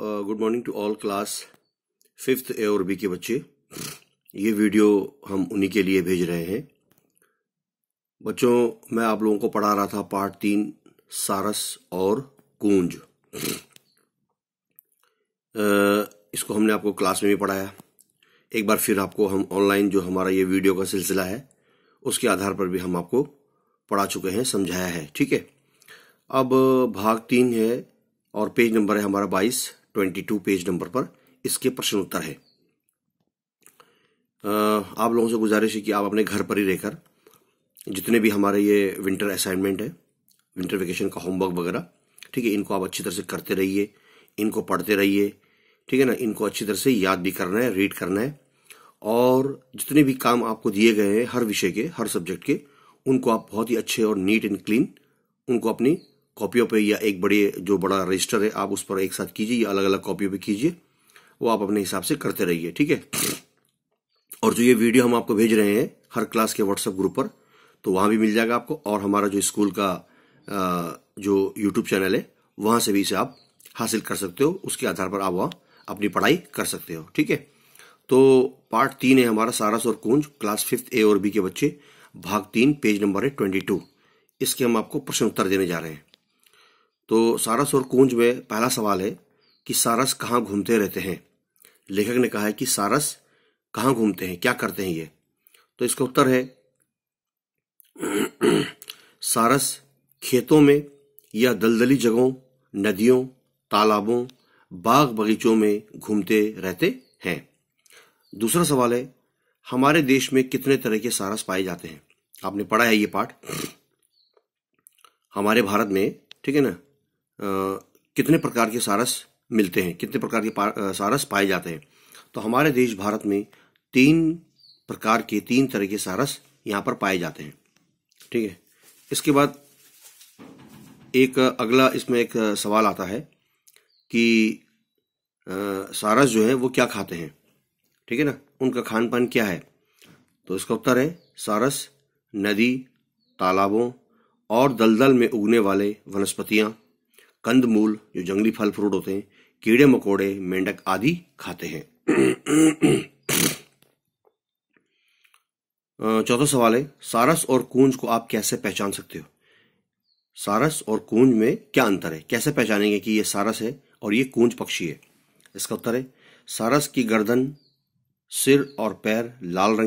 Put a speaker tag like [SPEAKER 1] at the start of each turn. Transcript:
[SPEAKER 1] good morning to all class fifth A और B के बच्चे ये वीडियो हम उन्हीं के लिए भेज रहे हैं बच्चों मैं आप लोगों को पढ़ा रहा था पार्ट तीन सारस और कूंज इसको हमने आपको क्लास में भी पढ़ाया एक बार फिर आपको हम ऑनलाइन जो हमारा ये वीडियो का सिलसिला है उसके आधार पर भी हम आपको पढ़ा चुके हैं समझाया है ठीक है अब भाग तीन है और पेज नंबर है हमारा बाईस ट्वेंटी टू पेज नंबर पर इसके प्रश्न उत्तर है आप लोगों से गुजारिश है कि आप अपने घर पर ही रहकर जितने भी हमारे ये विंटर असाइनमेंट है विंटर वेकेशन का होमवर्क वगैरह ठीक है इनको आप अच्छी तरह से करते रहिए इनको पढ़ते रहिए ठीक है ना इनको अच्छी तरह से याद भी करना है रीड करना है और जितने भी काम आपको दिए गए हैं हर विषय के हर सब्जेक्ट के उनको आप बहुत ही अच्छे और नीट एंड क्लीन उनको अपनी कॉपियों पे या एक बड़े जो बड़ा रजिस्टर है आप उस पर एक साथ कीजिए या अलग अलग कॉपियों पे कीजिए वो आप अपने हिसाब से करते रहिए ठीक है और जो ये वीडियो हम आपको भेज रहे हैं हर क्लास के व्हाट्सएप ग्रुप पर तो वहाँ भी मिल जाएगा आपको और हमारा जो स्कूल का जो यूट्यूब चैनल है वहाँ से भी इसे आप हासिल कर सकते हो उसके आधार पर आप वहाँ अपनी पढ़ाई कर सकते हो ठीक है तो पार्ट तीन है हमारा सारस और कुंज क्लास फिफ्थ ए और बी के बच्चे भाग तीन पेज नंबर है ट्वेंटी टू इसके हम आपको प्रश्न उत्तर देने जा रहे हैं तो सारस और कुंज में पहला सवाल है कि सारस कहाँ घूमते रहते हैं लेखक ने कहा है कि सारस कहाँ घूमते हैं क्या करते हैं ये तो इसका उत्तर है सारस खेतों में या दलदली जगहों नदियों तालाबों बाग बगीचों में घूमते रहते हैं दूसरा सवाल है हमारे देश में कितने तरह के सारस पाए जाते हैं आपने पढ़ा है ये पाठ हमारे भारत में ठीक है ना कितने प्रकार के सारस मिलते हैं कितने प्रकार के सारस पाए जाते हैं तो हमारे देश भारत में तीन प्रकार के तीन तरह के सारस यहाँ पर पाए जाते हैं ठीक है इसके बाद एक अगला इसमें एक सवाल आता है कि आ, सारस जो है वो क्या खाते हैं ठीक है ना उनका खान पान क्या है तो इसका उत्तर है सारस नदी तालाबों और दलदल में उगने वाले वनस्पतियाँ कंदमूल जो जंगली फल फ्रूट होते हैं कीड़े मकोड़े मेंढक आदि खाते हैं चौथा सवाल है सारस और कुंज को आप कैसे पहचान सकते हो सारस और कुंज में क्या अंतर है कैसे पहचानेंगे कि ये सारस है और ये कुंज पक्षी है इसका उत्तर है सारस की गर्दन सिर और पैर लाल रंग